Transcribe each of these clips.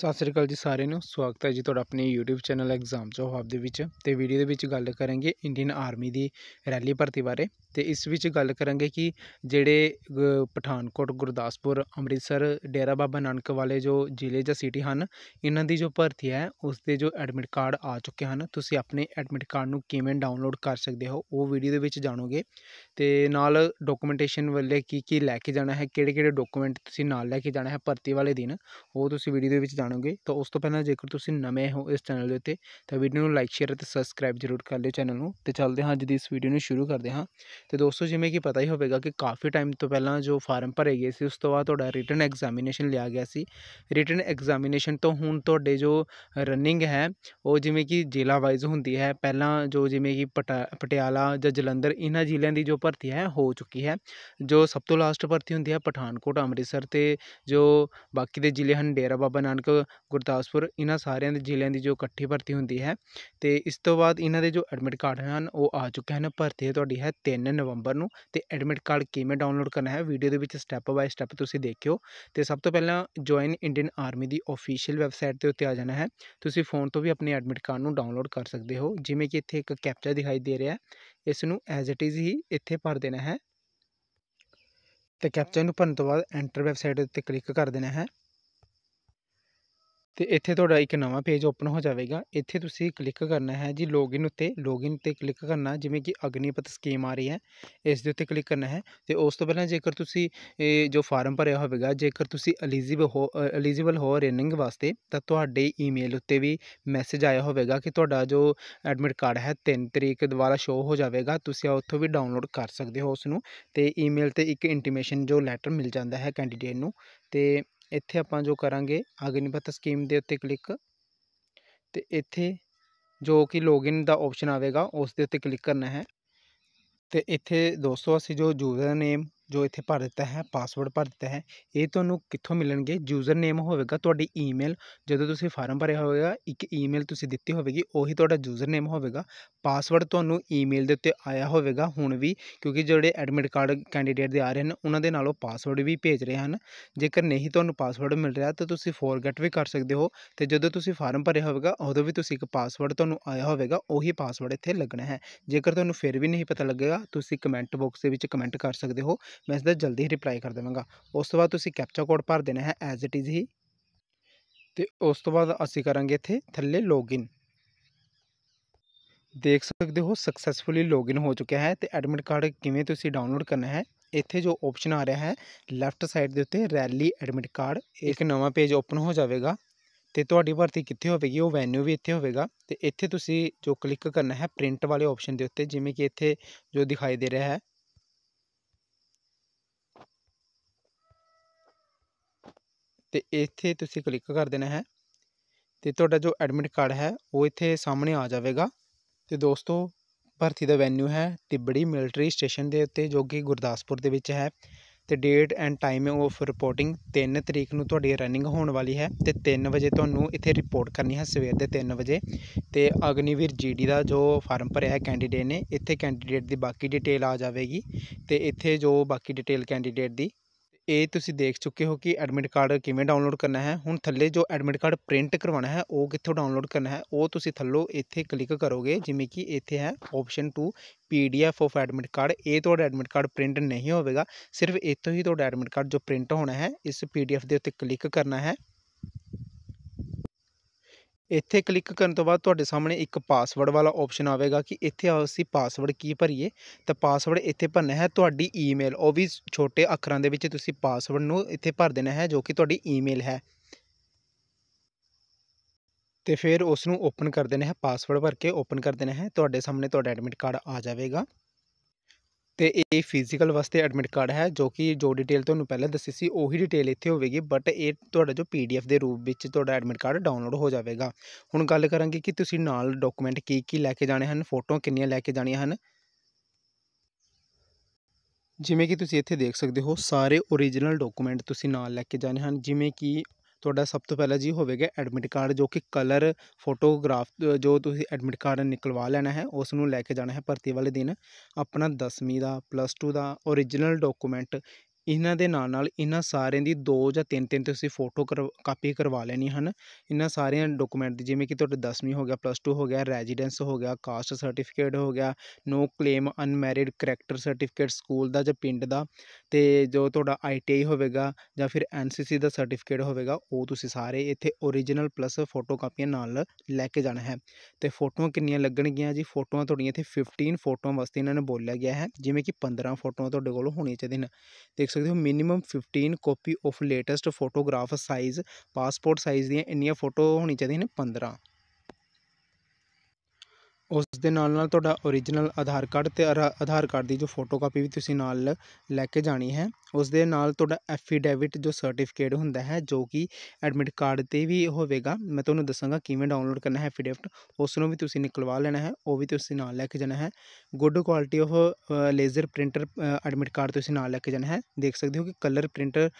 ਸਤਿ ਸ੍ਰੀ ਅਕਾਲ ਜੀ ਸਾਰਿਆਂ ਨੂੰ ਸਵਾਗਤ ਹੈ ਜੀ ਤੁਹਾਡਾ ਆਪਣੇ YouTube ਚੈਨਲ ਐਗਜ਼ਾਮ ਜੋ ਹਬ ਦੇ ਵਿੱਚ ਤੇ ਵੀਡੀਓ ਦੇ ਵਿੱਚ ਗੱਲ ਕਰਾਂਗੇ ਇੰਡੀਅਨ ਆਰਮੀ ਦੀ ਰੈਲੀ ਭਰਤੀ ਬਾਰੇ ਤੇ ਇਸ ਵਿੱਚ ਗੱਲ ਕਰਾਂਗੇ ਕਿ ਜਿਹੜੇ ਪਠਾਨਕੋਟ ਗੁਰਦਾਸਪੁਰ ਅੰਮ੍ਰਿਤਸਰ ਡੇਰਾ ਬਾਬਾ ਨਾਨਕ ਵਾਲੇ ਜੋ ਜ਼ਿਲ੍ਹੇ ਜਾਂ ਸਿਟੀ ਹਨ ਇਹਨਾਂ ਦੀ ਜੋ ਭਰਤੀ ਹੈ ਉਸ ਦੇ ਜੋ ਐਡਮਿਟ ਕਾਰਡ ਆ ਚੁੱਕੇ ਹਨ ਤੁਸੀਂ ਆਪਣੇ ਐਡਮਿਟ ਕਾਰਡ ਨੂੰ ਕਿਵੇਂ ਡਾਊਨਲੋਡ ਕਰ ਸਕਦੇ ਹੋ ਉਹ ਵੀਡੀਓ ਦੇ ਵਿੱਚ ਜਾਣੋਗੇ ਤੇ ਨਾਲ ਡਾਕੂਮੈਂਟੇਸ਼ਨ ਵੱਲੇ ਕੀ ਕੀ ਲੈ ਕੇ ਜਾਣਾ ਹੈ ਕਿਹੜੇ ਕਿਹੜੇ ਡਾਕੂਮੈਂਟ ਤੁਸੀਂ ਨਾਲ ਲੈ ਕੇ ਜਾਣਾ ਹੈ ਭਰਤੀ ਵਾਲੇ ਦਿਨ ਉਹ ਤੁਸੀਂ ਵੀਡੀਓ ਦੇ ਵਿੱਚ ਜਾਣੋਗੇ ਤਾਂ ਉਸ ਤੋਂ ਪਹਿਲਾਂ ਜੇਕਰ ਤੁਸੀਂ ਨਵੇਂ ਹੋ ਇਸ ਚੈਨਲ ਦੇ ਉੱਤੇ ਤਾਂ ਵੀਡੀਓ ਨੂੰ ਲਾਈਕ ਸ਼ੇਅਰ ਅਤੇ ਸਬਸਕ੍ਰਾਈਬ ਜ਼ਰੂਰ ਕਰ ਲਿਓ ਚੈਨਲ ਨੂੰ ਤੇ ਚੱਲਦੇ ਹਾਂ ਅੱਜ ਦੀ ਇਸ ਵੀਡੀਓ ਨੂੰ ਸ਼ੁਰੂ ਕਰਦੇ ਹਾਂ ਤੇ ਦੋਸਤੋ ਜਿਵੇਂ ਕਿ ਪਤਾ ਹੀ ਹੋਵੇਗਾ ਕਿ ਕਾਫੀ ਟਾਈਮ ਤੋਂ ਪਹਿਲਾਂ ਜੋ ਫਾਰਮ ਭਰੇ ਗਏ ਸੀ ਉਸ ਤੋਂ ਬਾਅਦ ਤੁਹਾਡਾ ਰਿਟਨ ਐਗਜ਼ਾਮੀਨੇਸ਼ਨ ਲਿਆ ਗਿਆ ਸੀ ਰਿਟਨ ਐਗਜ਼ਾਮੀਨੇਸ਼ਨ ਤੋਂ ਹੁਣ ਤੁਹਾਡੇ ਜੋ ਰਨਿੰਗ ਹੈ ਉਹ ਜਿਵੇਂ ਕਿ ਜ਼ਿਲ੍ਹਾ ਵਾਈਜ਼ ਹੁੰਦੀ ਹੈ ਪਹਿਲਾਂ ਜੋ ਜਿਵੇਂ ਕਿ ਪਟਿਆਲਾ ਜਾਂ ਜਲੰਧਰ ਇਹਨਾਂ ਜ਼ਿਲ੍ਹਿਆਂ ਦੀ ਜੋ ਭਰਤੀ ਹੈ ਹੋ ਚੁੱਕੀ ਹੈ ਜੋ ਸਭ ਤੋਂ ਲਾਸਟ ਭਰਤੀ ਹੁੰਦੀ ਹੈ ਪਠਾਨਕੋਟ ਅੰਮ੍ਰਿਤਸਰ ਤੇ ਜੋ ਬਾਕੀ ਦੇ ਜ਼ਿਲ੍ਹੇ ਹਨ ਡੇਰਾ ਬਾਬਾ ਨਾਨਕ ਗੁਰਦਾਸਪੁਰ ਇਹਨਾਂ ਸਾਰਿਆਂ ਦੇ ਜ਼ਿਲ੍ਹਿਆਂ ਦੀ ਜੋ ਇਕੱਠੀ ਭਰਤੀ ਹੁੰਦੀ ਹੈ ਤੇ ਇਸ ਤੋਂ ਬਾਅਦ ਇਹਨਾਂ ਦੇ ਜੋ ਐਡਮਿਟ ਕਾਰਡ ਹਨ ਉਹ ਆ ਚੁੱਕੇ ਹਨ ਭਰਤੀ ਤੁਹਾਡੀ ਹੈ 3 ਨਵੰਬਰ ਨੂੰ ਅਤੇ ਐਡਮਿਟ ਕਾਰਡ ਕਿਵੇਂ ਡਾਊਨਲੋਡ ਕਰਨਾ ਹੈ ਵੀਡੀਓ ਦੇ ਵਿੱਚ ਸਟੈਪ ਬਾਏ ਸਟੈਪ ਤੁਸੀਂ ਦੇਖਿਓ ਅਤੇ ਸਭ ਤੋਂ ਪਹਿਲਾਂ ਜੁਆਇਨ ਇੰਡੀਅਨ ਆਰਮੀ ਦੀ ਅਫੀਸ਼ੀਅਲ ਵੈਬਸਾਈਟ ਦੇ ਉੱਤੇ ਆ ਜਾਣਾ ਹੈ ਤੁਸੀਂ ਫੋਨ ਤੋਂ ਵੀ ਆਪਣੇ ਐਡਮਿਟ ਕਾਰਡ ਨੂੰ ਡਾਊਨਲੋਡ ਕਰ ਸਕਦੇ ਹੋ ਜਿਵੇਂ ਕਿ ਇੱਥੇ ਇੱਕ ਕੈਪਚਾ ਦਿਖਾਈ ਦੇ ਰਿਹਾ ਇਸ ਨੂੰ ਐਜ਼ ਇਟ ਇਜ਼ ਹੀ ਇੱਥੇ ਭਰ ਦੇਣਾ ਹੈ ਤੇ ਕੈਪਚਾ ਨੂੰ ਭਰਨ ਤੋਂ ਬਾਅਦ ਐਂਟਰ ਵੈਬਸਾਈਟ ਉੱਤੇ ਕਲਿੱਕ ਕਰ ਦੇਣਾ ਹੈ ਤੇ ਇੱਥੇ ਤੁਹਾਡਾ ਇੱਕ ਨਵਾਂ ਪੇਜ ਓਪਨ ਹੋ ਜਾਵੇਗਾ ਇੱਥੇ ਤੁਸੀਂ ਕਲਿੱਕ ਕਰਨਾ ਹੈ ਜੀ ਲੌਗਇਨ ਉੱਤੇ ਲੌਗਇਨ ਤੇ ਕਲਿੱਕ ਕਰਨਾ ਜਿਵੇਂ ਕਿ ਅਗਨੀਪਤ ਸਕੀਮ ਆ ਰਹੀ ਹੈ ਇਸ ਦੇ ਉੱਤੇ ਕਲਿੱਕ ਕਰਨਾ ਹੈ ਤੇ ਉਸ ਤੋਂ ਪਹਿਲਾਂ ਜੇਕਰ ਤੁਸੀਂ ਜੋ ਫਾਰਮ ਭਰਿਆ ਹੋਵੇਗਾ ਜੇਕਰ ਤੁਸੀਂ ਐਲੀਜੀਬਲ ਹੋ ਐਲੀਜੀਬਲ ਹੋ ਰਨਿੰਗ ਵਾਸਤੇ ਤਾਂ ਤੁਹਾਡੇ ਈਮੇਲ ਉੱਤੇ ਵੀ ਮੈਸੇਜ ਆਇਆ ਹੋਵੇਗਾ ਕਿ ਤੁਹਾਡਾ ਜੋ ਐਡਮਿਟ ਕਾਰਡ ਹੈ 3 ਤਰੀਕ ਦੁਬਾਰਾ ਸ਼ੋ ਹੋ ਜਾਵੇਗਾ ਤੁਸੀਂ ਉੱਥੋਂ ਵੀ ਡਾਊਨਲੋਡ ਕਰ ਸਕਦੇ ਹੋ ਉਸ ਨੂੰ ਤੇ ਈਮੇਲ ਤੇ ਇੱਕ ਇੰਟੀਮੇਸ਼ਨ ਜੋ ਲੈਟਰ ਮਿਲ ਜਾਂਦਾ ਹੈ ਕੈਂਡੀਡੇਟ ਨੂੰ ਤੇ ਇੱਥੇ ਆਪਾਂ ਜੋ ਕਰਾਂਗੇ ਅਗਨੀਪਥ ਸਕੀਮ ਦੇ ਉੱਤੇ ਕਲਿੱਕ ਤੇ ਇੱਥੇ ਜੋ ਕਿ ਲੌਗਇਨ ਦਾ ਆਪਸ਼ਨ ਆਵੇਗਾ ਉਸ ਦੇ ਉੱਤੇ ਕਲਿੱਕ ਕਰਨਾ ਹੈ ਤੇ ਇੱਥੇ ਦੋਸਤੋ ਅਸੀਂ ਜੋ ਯੂਜ਼ਰ ਨੇਮ ਜੋ ਇੱਥੇ ਭਰ ਦਿੱਤਾ ਹੈ ਪਾਸਵਰਡ ਭਰ ਦਿੱਤਾ ਹੈ ਇਹ ਤੁਹਾਨੂੰ ਕਿੱਥੋਂ ਮਿਲਣਗੇ ਯੂਜ਼ਰ ਨੇਮ ਹੋਵੇਗਾ ਤੁਹਾਡੀ ਈਮੇਲ ਜਦੋਂ ਤੁਸੀਂ ਫਾਰਮ ਭਰਿਆ ਹੋਵੇਗਾ ਇੱਕ ਈਮੇਲ ਤੁਸੀਂ ਦਿੱਤੀ ਹੋਵੇਗੀ ਉਹੀ ਤੁਹਾਡਾ ਯੂਜ਼ਰ ਨੇਮ ਹੋਵੇਗਾ ਪਾਸਵਰਡ ਤੁਹਾਨੂੰ ਈਮੇਲ ਦੇ ਉੱਤੇ ਆਇਆ ਹੋਵੇਗਾ ਹੁਣ ਵੀ ਕਿਉਂਕਿ ਜਿਹੜੇ ਐਡਮਿਟ ਕਾਰਡ ਕੈਂਡੀਡੇਟ ਦੇ ਆ ਰਹੇ ਹਨ ਉਹਨਾਂ ਦੇ ਨਾਲੋਂ ਪਾਸਵਰਡ ਵੀ ਭੇਜ ਰਹੇ ਹਨ ਜੇਕਰ ਨਹੀਂ ਤੁਹਾਨੂੰ ਪਾਸਵਰਡ ਮਿਲ ਰਿਹਾ ਤਾਂ ਤੁਸੀਂ ਫੋਰਗੇਟ ਵੀ ਕਰ ਸਕਦੇ ਹੋ ਤੇ ਜਦੋਂ ਤੁਸੀਂ ਫਾਰਮ ਭਰਿਆ ਹੋਵੇਗਾ ਉਦੋਂ ਵੀ ਤੁਸੀਂ ਇੱਕ ਪਾਸਵਰਡ ਤੁਹਾਨੂੰ ਆਇਆ ਹੋਵੇਗਾ ਉਹੀ ਪਾਸਵਰਡ ਇੱਥੇ ਲੱਗਣਾ ਹੈ ਜੇਕਰ ਤੁਹਾਨੂੰ ਫਿਰ ਵੀ ਨਹੀਂ ਪਤਾ ਲੱਗੇਗਾ ਤੁਸੀਂ ਕਮੈਂਟ ਬਾਕਸ ਦੇ ਵਿੱਚ ਕਮੈਂਟ ਕਰ ਸਕਦੇ ਹੋ ਮੈਂ ਇਸ ਦਾ ਜਲਦੀ ਰਿਪਲਾਈ ਕਰ ਦੇਵਾਂਗਾ ਉਸ ਤੋਂ ਬਾਅਦ ਤੁਸੀਂ ਕੈਪਚਾ ਕੋਡ ਭਰ ਦੇਣਾ ਹੈ ਐਜ਼ ਇਟ ਇਜ਼ ਹੀ ਤੇ ਉਸ ਤੋਂ ਬਾਅਦ ਅਸੀਂ ਕਰਾਂਗੇ ਇੱਥੇ ਥੱਲੇ ਲੌਗਇਨ ਦੇਖ ਸਕਦੇ ਹੋ ਸਕਸੈਸਫੁਲੀ ਲੌਗਇਨ ਹੋ ਚੁੱਕਿਆ ਹੈ ਤੇ ਐਡਮਿਟ ਕਾਰਡ ਕਿਵੇਂ ਤੁਸੀਂ ਡਾਊਨਲੋਡ ਕਰਨਾ ਹੈ ਇੱਥੇ ਜੋ ਆਪਸ਼ਨ ਆ ਰਿਹਾ ਹੈ ਲੈਫਟ ਸਾਈਡ ਦੇ ਉੱਤੇ ਰੈਲੀ ਐਡਮਿਟ ਕਾਰਡ ਇੱਕ ਨਵਾਂ ਪੇਜ ਓਪਨ ਹੋ ਜਾਵੇਗਾ ਤੇ ਤੁਹਾਡੀ ਭਰਤੀ ਕਿੱਥੇ ਹੋਵੇਗੀ ਉਹ ਵੈਨਿਊ ਵੀ ਇੱਥੇ ਹੋਵੇਗਾ ਤੇ ਇੱਥੇ ਤੁਸੀਂ ਜੋ ਕਲਿੱਕ ਕਰਨਾ ਹੈ ਪ੍ਰਿੰਟ ਵਾਲੇ ਆਪਸ਼ਨ ਦੇ ਉੱਤੇ ਜਿਵੇਂ ਕਿ ਇੱਥੇ ਜੋ ਦਿਖਾਈ ਦੇ ਰਿਹਾ ਹੈ ਤੇ ਇੱਥੇ ਤੁਸੀਂ ਕਲਿੱਕ ਕਰ ਦੇਣਾ ਹੈ ਤੇ ਤੁਹਾਡਾ ਜੋ ਐਡਮਿਟ ਕਾਰਡ ਹੈ ਉਹ ਇੱਥੇ ਸਾਹਮਣੇ ਆ ਜਾਵੇਗਾ ਤੇ ਦੋਸਤੋ ਭਰਤੀ ਦਾ ਵੈਨਿਊ ਹੈ ਤਿਬੜੀ ਮਿਲਟਰੀ ਸਟੇਸ਼ਨ ਦੇ ਉੱਤੇ ਜੋ ਕਿ ਗੁਰਦਾਸਪੁਰ ਦੇ ਵਿੱਚ ਹੈ ਤੇ date and time of reporting 3 ਤਰੀਕ ਨੂੰ ਤੁਹਾਡੀ ਰਨਿੰਗ ਹੋਣ ਵਾਲੀ ਹੈ ਤੇ 3 ਵਜੇ ਤੁਹਾਨੂੰ ਇੱਥੇ ਰਿਪੋਰਟ ਕਰਨੀ ਹੈ ਸਵੇਰ ਦੇ 3 ਵਜੇ ਤੇ ਅਗਨੀਵੀਰ ਜੀਡੀ ਦਾ ਜੋ ਫਾਰਮ ਭਰਿਆ ਹੈ ਕੈਂਡੀਡੇਟ ਨੇ ਇੱਥੇ ਕੈਂਡੀਡੇਟ ਦੀ ਬਾਕੀ ਡਿਟੇਲ ਆ ਜਾਵੇਗੀ ਤੇ ਇੱਥੇ ਜੋ ਬਾਕੀ ਡਿਟੇਲ ਕੈਂਡੀਡੇਟ ਦੀ ये देख चुके हो कि एडमिट कार्ड किमें डाउनलोड करना है हूँ थले जो एडमिट कार्ड प्रिंट करवाना है वो कितों डाउनलोड करना है वो तुम थलो इतें क्लिक करोगे जिमें कि इतने है option to P D F of admit card यो एडमिट कार्ड प्रिंट नहीं होगा सिर्फ इतों ही तो एडमिट कार्ड जो प्रिंट होना है इस पी डी एफ के उत्ते क्लिक करना है ਇੱਥੇ ਕਲਿੱਕ ਕਰਨ ਤੋਂ ਬਾਅਦ ਤੁਹਾਡੇ ਸਾਹਮਣੇ ਇੱਕ ਪਾਸਵਰਡ ਵਾਲਾ ਆਪਸ਼ਨ ਆਵੇਗਾ ਕਿ ਇੱਥੇ ਅਸੀਂ ਪਾਸਵਰਡ ਕੀ ਭਰੀਏ ਤਾਂ ਪਾਸਵਰਡ ਇੱਥੇ ਭਰਨਾ ਹੈ ਤੁਹਾਡੀ ਈਮੇਲ ਉਹ ਵੀ ਛੋਟੇ ਅੱਖਰਾਂ ਦੇ ਵਿੱਚ ਤੁਸੀਂ ਪਾਸਵਰਡ ਨੂੰ ਇੱਥੇ ਭਰ ਦੇਣਾ ਹੈ ਜੋ ਕਿ ਤੁਹਾਡੀ ਈਮੇਲ ਹੈ ਤੇ ਫਿਰ ਉਸ ਨੂੰ ਓਪਨ ਕਰ ਦੇਣਾ ਹੈ ਪਾਸਵਰਡ ਭਰ ਕੇ ਓਪਨ ਕਰ ਦੇਣਾ ਹੈ ਤੁਹਾਡੇ ਸਾਹਮਣੇ ਤੁਹਾਡਾ ਐਡਮਿਟ ਕਾਰਡ ਆ ਜਾਵੇਗਾ ਤੇ ਇਹ ਫਿਜ਼ੀਕਲ ਵਾਸਤੇ ਐਡਮਿਟ ਕਾਰਡ ਹੈ ਜੋ ਕਿ ਜੋ ਡਿਟੇਲ ਤੁਹਾਨੂੰ ਪਹਿਲਾਂ ਦੱਸੀ ਸੀ ਉਹੀ ਡਿਟੇਲ ਇੱਥੇ ਹੋਵੇਗੀ ਬਟ ਇਹ ਤੁਹਾਡਾ ਜੋ ਪੀਡੀਐਫ ਦੇ ਰੂਪ ਵਿੱਚ ਤੁਹਾਡਾ ਐਡਮਿਟ ਕਾਰਡ ਡਾਊਨਲੋਡ ਹੋ ਜਾਵੇਗਾ ਹੁਣ ਗੱਲ ਕਰਾਂਗੇ ਕਿ ਤੁਸੀਂ ਨਾਲ ਡਾਕੂਮੈਂਟ ਕੀ ਕੀ ਲੈ ਕੇ ਜਾਣੇ ਹਨ ਫੋਟੋ ਕਿੰਨੀਆਂ ਲੈ ਕੇ ਜਾਣੀਆਂ ਹਨ ਜਿਵੇਂ ਕਿ ਤੁਸੀਂ ਇੱਥੇ ਦੇਖ ਸਕਦੇ ਹੋ ਸਾਰੇ origignal ਡਾਕੂਮੈਂਟ ਤੁਸੀਂ ਨਾਲ ਲੈ ਕੇ ਜਾਣੇ ਹਨ ਜਿਵੇਂ ਕਿ ਤੁਹਾਡਾ ਸਭ ਤੋਂ ਪਹਿਲਾਂ ਜੀ ਹੋਵੇਗਾ ਐਡਮਿਟ ਕਾਰਡ ਜੋ ਕਿ ਕਲਰ ਫੋਟੋਗ੍ਰਾਫ ਜੋ ਤੁਸੀਂ ਐਡਮਿਟ ਕਾਰਡ ਨਿਕਲਵਾ ਲੈਣਾ ਹੈ ਉਸ ਨੂੰ ਲੈ ਕੇ ਜਾਣਾ ਹੈ ਭਰਤੀ ਵਾਲੇ ਦਿਨ ਆਪਣਾ ਦਸਵੀਂ ਦਾ ਪਲੱਸ ਟੂ ਦਾ ਓਰੀਜਨਲ ਡਾਕੂਮੈਂਟ ਇਹਨਾਂ ਦੇ ਨਾਲ ਨਾਲ ਇਹਨਾਂ ਸਾਰਿਆਂ ਦੀ ਦੋ ਜਾਂ ਤਿੰਨ ਤਿੰਨ ਤੁਸੀਂ ਫੋਟੋ ਕਾਪੀ ਕਰਵਾ ਲੈਣੀ ਹਨ ਇਹਨਾਂ ਸਾਰਿਆਂ ਡਾਕੂਮੈਂਟ ਦੀ ਜਿਵੇਂ ਕਿ ਤੁਹਾਡਾ ਦਸਵੀਂ ਹੋ ਗਿਆ ਪਲੱਸ ਟੂ ਹੋ ਗਿਆ ਰੈਜ਼ੀਡੈਂਸ ਹੋ ਗਿਆ ਕਾਸਟ ਸਰਟੀਫਿਕੇਟ ਹੋ ਗਿਆ no claim unmarried character certificate school ਦਾ ਜਾਂ ਪਿੰਡ ਦਾ ਤੇ ਜੋ ਤੁਹਾਡਾ ਆਈਟੀਆਈ ਹੋਵੇਗਾ ਜਾਂ ਫਿਰ ਐਨਸੀਸੀ ਦਾ ਸਰਟੀਫਿਕੇਟ ਹੋਵੇਗਾ ਉਹ ਤੁਸੀਂ ਸਾਰੇ ਇੱਥੇ origignal ਪਲੱਸ ਫੋਟੋ ਕਾਪੀਆਂ ਨਾਲ ਲੈ ਕੇ ਜਾਣਾ ਹੈ ਤੇ ਫੋਟੋਆਂ ਕਿੰਨੀਆਂ ਲੱਗਣਗੀਆਂ ਜੀ ਫੋਟੋਆਂ ਤੁਹਾਡੀਆਂ ਇੱਥੇ 15 ਫੋਟੋਆਂ ਵਾਸਤੇ ਇਹਨਾਂ ਨੇ ਬੋਲਿਆ ਗਿਆ ਹੈ ਜਿਵੇਂ ਕਿ 15 ਫੋਟੋਆਂ ਤੁਹਾਡੇ ਕੋਲ ਹੋਣੀਆਂ ਚਾਹੀਦੀਆਂ ਨੇ ਤੇ ਸਕਦੇ ਹੋ minimum 15 copy of latest photograph size passport size ਦੀਆਂ ਇੰਨੀਆਂ ਫੋਟੋ ਹੋਣੀ ਚਾਹੀਦੀਆਂ ਨੇ 15 ਉਸ ਦੇ ਨਾਲ ਨਾਲ ਤੁਹਾਡਾ ਓਰੀਜਨਲ ਆਧਾਰ ਕਾਰਡ ਅਤੇ ਅਰਾ ਆਧਾਰ ਕਾਰਡ ਦੀ ਜੋ ਫੋਟੋ ਕਾਪੀ ਵੀ ਤੁਸੀਂ ਨਾਲ ਲੈ ਕੇ ਜਾਣੀ ਹੈ ਉਸ ਦੇ ਨਾਲ ਤੁਹਾਡਾ ਐਫੀਡੈਵਿਟ ਜੋ ਸਰਟੀਫਿਕੇਟ ਹੁੰਦਾ ਹੈ ਜੋ ਕਿ ਐਡਮਿਟ ਕਾਰਡ 'ਤੇ ਵੀ ਹੋਵੇਗਾ ਮੈਂ ਤੁਹਾਨੂੰ ਦੱਸਾਂਗਾ ਕਿਵੇਂ ਡਾਊਨਲੋਡ ਕਰਨਾ ਹੈ ਐਫੀਡੈਵਿਟ ਉਸ ਨੂੰ ਵੀ ਤੁਸੀਂ ਨਿਕਲਵਾ ਲੈਣਾ ਹੈ ਉਹ ਵੀ ਤੁਸੀਂ ਨਾਲ ਲੈ ਕੇ ਜਾਣਾ ਹੈ ਗੁੱਡ ਕੁਆਲਿਟੀ ਉਹ ਲੇਜ਼ਰ ਪ੍ਰਿੰਟਰ ਐਡਮਿਟ ਕਾਰਡ ਤੁਸੀਂ ਨਾਲ ਲੈ ਕੇ ਜਾਣਾ ਹੈ ਦੇਖ ਸਕਦੇ ਹੋ ਕਿ ਕਲਰ ਪ੍ਰਿੰਟਰ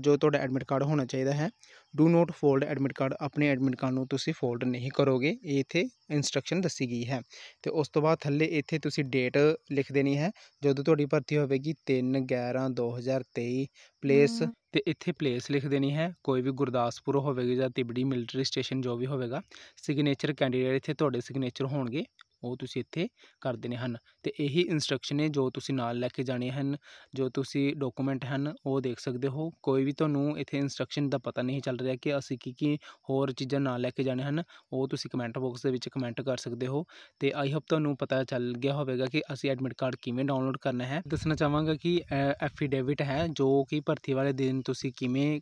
ਜੋ ਤੁਹਾਡਾ ਐਡਮਿਟ ਕਾਰਡ ਹੋਣਾ ਚਾਹੀਦਾ ਹੈ do not fold admit card ਆਪਣੇ ਐਡਮਿਟ ਕਾਰਡ ਨੂੰ ਤੁਸੀਂ ਫੋਲਡ ਨਹੀਂ ਕਰੋਗੇ ਇਹ ਇੱਥੇ ਇਨਸਟਰਕਸ਼ਨ ਦੱਸੀ ਗਈ ਹੈ ਤੇ ਉਸ ਤੋਂ ਬਾਅਦ ਥੱਲੇ ਇੱਥੇ ਤੁਸੀਂ ਡੇਟ ਲਿਖ ਦੇਣੀ ਹੈ ਜਦੋਂ ਤੁਹਾਡੀ ਭਰਤੀ ਹੋਵੇਗੀ 3/11/2023 ਪਲੇਸ ਤੇ ਇੱਥੇ ਪਲੇਸ ਲਿਖ ਦੇਣੀ ਹੈ ਕੋਈ ਵੀ ਗੁਰਦਾਸਪੁਰ ਹੋਵੇਗੀ ਜਾਂ ਤਿਬੜੀ ਮਿਲਟਰੀ ਸਟੇਸ਼ਨ ਜੋ ਵੀ ਹੋਵੇਗਾ ਸਿਗਨੇਚਰ ਕੈਂਡੀਡੇਟ ਇੱਥੇ ਤੁਹਾਡੇ ਸਿਗਨੇਚਰ ਹੋਣਗੇ ਉਹ ਤੁਸੀਂ ਇੱਥੇ ਕਰ ਦੇਣੇ ਹਨ ਤੇ ਇਹੀ ਇਨਸਟਰਕਸ਼ਨ ਨੇ ਜੋ ਤੁਸੀਂ ਨਾਲ ਲੈ ਕੇ ਜਾਣੇ ਹਨ ਜੋ ਤੁਸੀਂ ਡਾਕੂਮੈਂਟ ਹਨ ਉਹ ਦੇਖ ਸਕਦੇ ਹੋ ਕੋਈ ਵੀ ਤੁਹਾਨੂੰ ਇੱਥੇ ਇਨਸਟਰਕਸ਼ਨ ਦਾ ਪਤਾ ਨਹੀਂ ਚੱਲ ਰਿਹਾ ਕਿ ਅਸੀਂ ਕੀ ਕੀ ਹੋਰ ਚੀਜ਼ਾਂ ਨਾਲ ਲੈ ਕੇ ਜਾਣੇ ਹਨ ਉਹ ਤੁਸੀਂ ਕਮੈਂਟ ਬਾਕਸ ਦੇ ਵਿੱਚ ਕਮੈਂਟ ਕਰ ਸਕਦੇ ਹੋ ਤੇ ਆਈ ਹੋਪ ਤੁਹਾਨੂੰ ਪਤਾ ਚੱਲ ਗਿਆ ਹੋਵੇਗਾ ਕਿ ਅਸੀਂ ਐਡਮਿਟ ਕਾਰਡ ਕਿਵੇਂ ਡਾਊਨਲੋਡ ਕਰਨਾ ਹੈ ਦੱਸਣਾ ਚਾਹਾਂਗਾ ਕਿ ਐਫੀਡੇਵਿਟ ਹੈ ਜੋ ਕਿ ਭਰਤੀ ਵਾਲੇ ਦਿਨ ਤੁਸੀਂ ਕਿਵੇਂ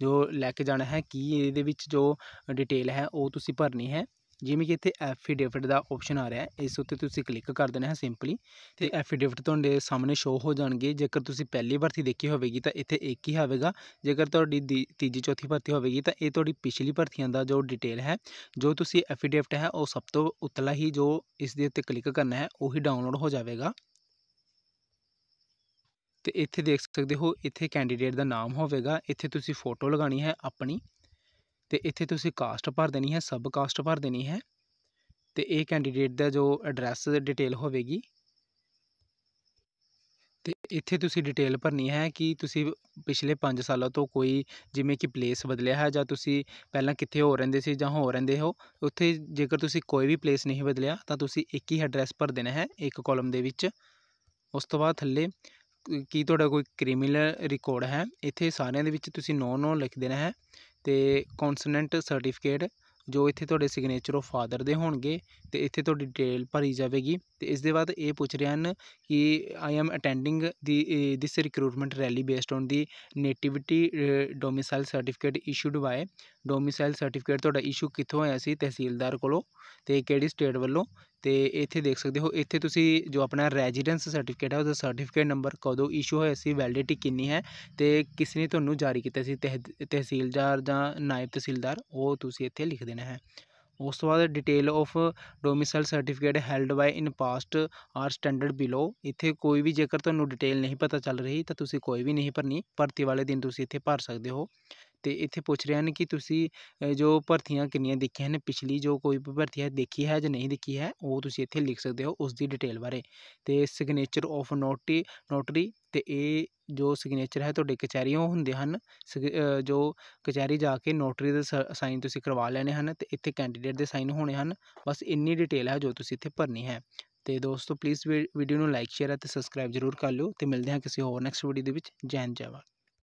ਜੋ ਲੈ ਕੇ ਜਾਣਾ ਹੈ ਕੀ ਇਹਦੇ ਵਿੱਚ ਜੋ ਡਿਟੇਲ ਹੈ ਉਹ ਤੁਸੀਂ ਭਰਨੀ ਹੈ ਜਿਵੇਂ ਕਿ ਇੱਥੇ ਐਫੀਡੇਵਿਟ ਦਾ ਆਪਸ਼ਨ ਆ ਰਿਹਾ ਇਸ ਉੱਤੇ ਤੁਸੀਂ ਕਲਿੱਕ ਕਰ ਦੇਣਾ ਹੈ ਸਿੰਪਲੀ ਤੇ ਐਫੀਡੇਵਿਟ ਤੁਹਾਡੇ ਸਾਹਮਣੇ ਸ਼ੋ ਹੋ ਜਾਣਗੇ ਜੇਕਰ ਤੁਸੀਂ ਪਹਿਲੀ ਭਰਤੀ ਦੇਖੀ ਹੋਵੇਗੀ ਤਾਂ ਇੱਥੇ ਇੱਕ ਹੀ ਹੋਵੇਗਾ ਜੇਕਰ ਤੁਹਾਡੀ ਤੀਜੀ ਚੌਥੀ ਭਰਤੀ ਹੋਵੇਗੀ ਤਾਂ ਇਹ ਤੁਹਾਡੀ ਪਿਛਲੀ ਭਰਤੀਆਂ ਦਾ ਜੋ ਡਿਟੇਲ ਹੈ ਜੋ ਤੁਸੀਂ ਐਫੀਡੇਵਿਟ ਹੈ ਉਹ ਸਭ ਤੋਂ ਉਤਲਾ ਹੀ ਜੋ ਇਸ ਦੇ ਉੱਤੇ ਕਲਿੱਕ ਕਰਨਾ ਹੈ ਉਹੀ ਡਾਊਨਲੋਡ ਹੋ ਜਾਵੇਗਾ ਤੇ ਇੱਥੇ ਦੇਖ ਸਕਦੇ ਹੋ ਇੱਥੇ ਕੈਂਡੀਡੇਟ ਦਾ ਨਾਮ ਹੋਵੇਗਾ ਇੱਥੇ ਤੁਸੀਂ ਫੋਟੋ ਲਗਾਣੀ ਹੈ ਆਪਣੀ ਤੇ ਇੱਥੇ ਤੁਸੀਂ ਕਾਸਟ ਭਰ ਦੇਣੀ ਹੈ ਸਬ ਕਾਸਟ ਭਰ ਦੇਣੀ ਹੈ ਤੇ ਇਹ ਕੈਂਡੀਡੇਟ ਦਾ ਜੋ ਐਡਰੈਸ ਡਿਟੇਲ ਹੋਵੇਗੀ ਤੇ ਇੱਥੇ ਤੁਸੀਂ ਡਿਟੇਲ ਭਰਨੀ ਹੈ ਕਿ ਤੁਸੀਂ ਪਿਛਲੇ 5 ਸਾਲਾਂ ਤੋਂ ਕੋਈ ਜਿਵੇਂ ਕਿ ਪਲੇਸ ਬਦਲਿਆ ਹੈ ਜਾਂ ਤੁਸੀਂ ਪਹਿਲਾਂ ਕਿੱਥੇ ਹੋ ਰਹਿੰਦੇ ਸੀ ਜਾਂ ਹੋ ਰਹਿੰਦੇ ਹੋ ਉੱਥੇ ਜੇਕਰ ਤੁਸੀਂ ਕੋਈ ਵੀ ਪਲੇਸ ਨਹੀਂ ਬਦਲਿਆ ਤਾਂ ਤੁਸੀਂ ਇੱਕ ਹੀ ਐਡਰੈਸ ਭਰ ਦੇਣਾ ਹੈ ਇੱਕ ਕਾਲਮ ਦੇ ਵਿੱਚ ਉਸ ਤੋਂ ਬਾਅਦ ਥੱਲੇ ਕੀ ਤੁਹਾਡਾ ਕੋਈ ਕ੍ਰਿਮੀਨਲ ਰਿਕਾਰਡ ਹੈ ਇੱਥੇ ਸਾਰਿਆਂ ਦੇ ਵਿੱਚ ਤੁਸੀਂ ਨੋ ਨੋ ਲਿਖ ਦੇਣਾ ਹੈ ਅਤੇ ਕੌਂਸਨੈਂਟ ਸਰਟੀਫਿਕੇਟ ਜੋ ਇੱਥੇ ਤੁਹਾਡੇ ਸਿਗਨੇਚਰ ਆਫ ਫਾਦਰ ਦੇ ਹੋਣਗੇ ਅਤੇ ਇੱਥੇ ਤੁਹਾਡੀ ਡਿਟੇਲ ਭਰੀ ਜਾਵੇਗੀ ਅਤੇ ਇਸ ਦੇ ਬਾਅਦ ਇਹ ਪੁੱਛ ਰਹੇ ਹਨ ਕਿ I am attending the this recruitment rally based on the nativity domicile certificate issued by domicile certificate ਤੁਹਾਡਾ ਇਸ਼ੂ ਕਿੱਥੋਂ ਹੋਇਆ ਸੀ ਤਹਿਸੀਲਦਾਰ ਕੋਲੋਂ ਅਤੇ ਕਿਹੜੀ ਸਟੇਟ ਵੱਲੋਂ ਅਤੇ ਇੱਥੇ ਦੇਖ ਸਕਦੇ ਹੋ ਇੱਥੇ ਤੁਸੀਂ ਜੋ ਆਪਣਾ ਰੈਜ਼ੀਡੈਂਸ ਸਰਟੀਫਿਕੇਟ ਹੈ ਉਹਦਾ ਸਰਟੀਫਿਕੇਟ ਨੰਬਰ ਕਦੋਂ ਇਸ਼ੂ ਹੋਇਆ ਸੀ ਵੈਲਿਡਿਟੀ ਕਿੰਨੀ ਹੈ ਅਤੇ ਕਿਸ ਨੇ ਤੁਹਾਨੂੰ ਜਾਰੀ ਕੀਤਾ ਸੀ ਤਹਿ ਤਹਿਸੀਲਦਾਰ ਜਾਂ ਨਾਇਬ ਤਹਿਸੀਲਦਾਰ ਉਹ ਤੁਸੀਂ ਇੱਥੇ ਲਿਖ ਦੇਣਾ ਹੈ ਉਸ ਤੋਂ ਬਾਅਦ detail of domicile certificate held by in past are standard below ਇੱਥੇ ਕੋਈ ਵੀ ਜੇਕਰ ਤੁਹਾਨੂੰ ਡਿਟੇਲ ਨਹੀਂ ਪਤਾ ਚੱਲ ਰਹੀ ਤਾਂ ਤੁਸੀਂ ਕੋਈ ਵੀ ਨਹੀਂ ਭਰਨੀ ਭਰਤੀ ਵਾਲੇ ਦਿਨ ਤੁਸੀਂ ਇੱਥੇ ਭਰ ਸਕਦੇ ਹੋ ਅਤੇ ਇੱਥੇ ਪੁੱਛ ਰਹੇ ਹਨ ਕਿ ਤੁਸੀਂ ਜੋ ਭਰਤੀਆਂ ਕਿੰਨੀਆਂ ਦੇਖੀਆਂ ਨੇ ਪਿਛਲੀ ਜੋ ਕੋਈ ਵੀ ਭਰਤੀ ਹੈ ਦੇਖੀ ਹੈ ਜਾਂ ਨਹੀਂ ਦੇਖੀ ਹੈ ਉਹ ਤੁਸੀਂ ਇੱਥੇ ਲਿਖ ਸਕਦੇ ਹੋ ਉਸ ਦੀ ਡਿਟੇਲ ਬਾਰੇ ਅਤੇ ਸਿਗਨੇਚਰ ਆਫ ਨੋਟੀ ਨੋਟਰੀ ਅਤੇ ਇਹ ਜੋ ਸਿਗਨੇਚਰ ਹੈ ਤੁਹਾਡੇ ਕਚਹਿਰੀਓਂ ਹੁੰਦੇ ਹਨ ਜੋ ਕਚਹਿਰੀ ਜਾ ਕੇ ਨੋਟਰੀ ਦੇ ਸਾਈਨ ਤੁਸੀਂ ਕਰਵਾ ਲੈਣੇ ਹਨ ਅਤੇ ਇੱਥੇ ਕੈਂਡੀਡੇਟ ਦੇ ਸਾਈਨ ਹੋਣੇ ਹਨ ਬਸ ਇੰਨੀ ਡਿਟੇਲ ਹੈ ਜੋ ਤੁਸੀਂ ਇੱਥੇ ਭਰਨੀ ਹੈ ਤੇ ਦੋਸਤੋ ਪਲੀਜ਼ ਵੀਡੀਓ ਨੂੰ ਲਾਈਕ ਸ਼ੇਅਰ ਅਤੇ ਸਬਸਕ੍ਰਾਈਬ ਜ਼ਰੂਰ ਕਰ ਲਿਓ ਤੇ ਮਿਲਦੇ ਹਾਂ ਕਿਸੇ ਹੋਰ ਨੈਕਸਟ ਵੀਡੀਓ ਦੇ ਵਿੱਚ ਜੈਨ ਜਾਵਾ